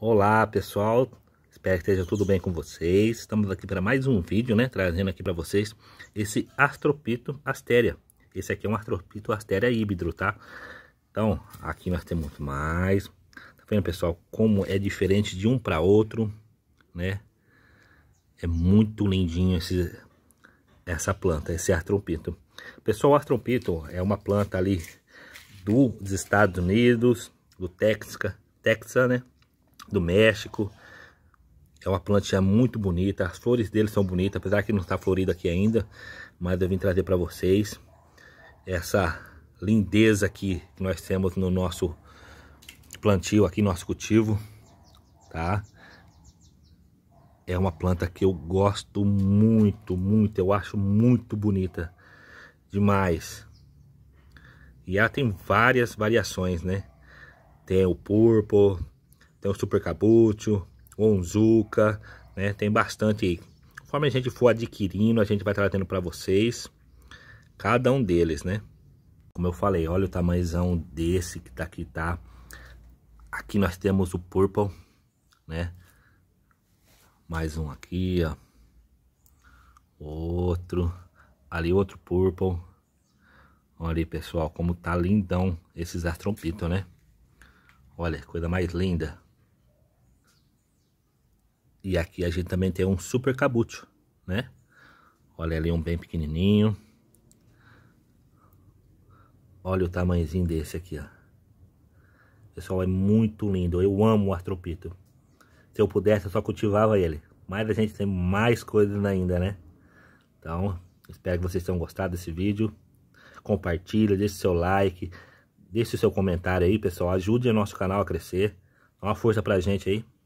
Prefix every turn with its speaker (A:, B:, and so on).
A: Olá pessoal, espero que esteja tudo bem com vocês. Estamos aqui para mais um vídeo, né? Trazendo aqui para vocês esse Astropito Astéria. Esse aqui é um Astropito Astéria híbrido, tá? Então, aqui nós temos mais. Tá vendo, pessoal, como é diferente de um para outro, né? É muito lindinho esse, essa planta, esse Astropito. Pessoal, o Astropito é uma planta ali dos Estados Unidos, do Texas, Texas, né? do México. É uma planta muito bonita, as flores dele são bonitas, apesar que não está florida aqui ainda, mas eu vim trazer para vocês essa lindeza aqui que nós temos no nosso plantio aqui, nosso cultivo, tá? É uma planta que eu gosto muito, muito, eu acho muito bonita demais. E ela tem várias variações, né? Tem o purple, tem o Super o Onzuka, né? Tem bastante aí. Conforme a gente for adquirindo, a gente vai trazendo para vocês cada um deles, né? Como eu falei, olha o tamanhozão desse que tá aqui, tá? Aqui nós temos o Purple, né? Mais um aqui, ó. Outro. Ali outro Purple. Olha aí, pessoal, como tá lindão esses astrompitos, né? Olha, coisa mais linda. E aqui a gente também tem um super cabucho, né? Olha ali um bem pequenininho. Olha o tamanhozinho desse aqui, ó. Pessoal, é muito lindo. Eu amo o artropito. Se eu pudesse, eu só cultivava ele. Mas a gente tem mais coisas ainda, né? Então, espero que vocês tenham gostado desse vídeo. Compartilha, deixe seu like, deixe seu comentário aí, pessoal. Ajude o nosso canal a crescer. Dá uma força pra gente aí.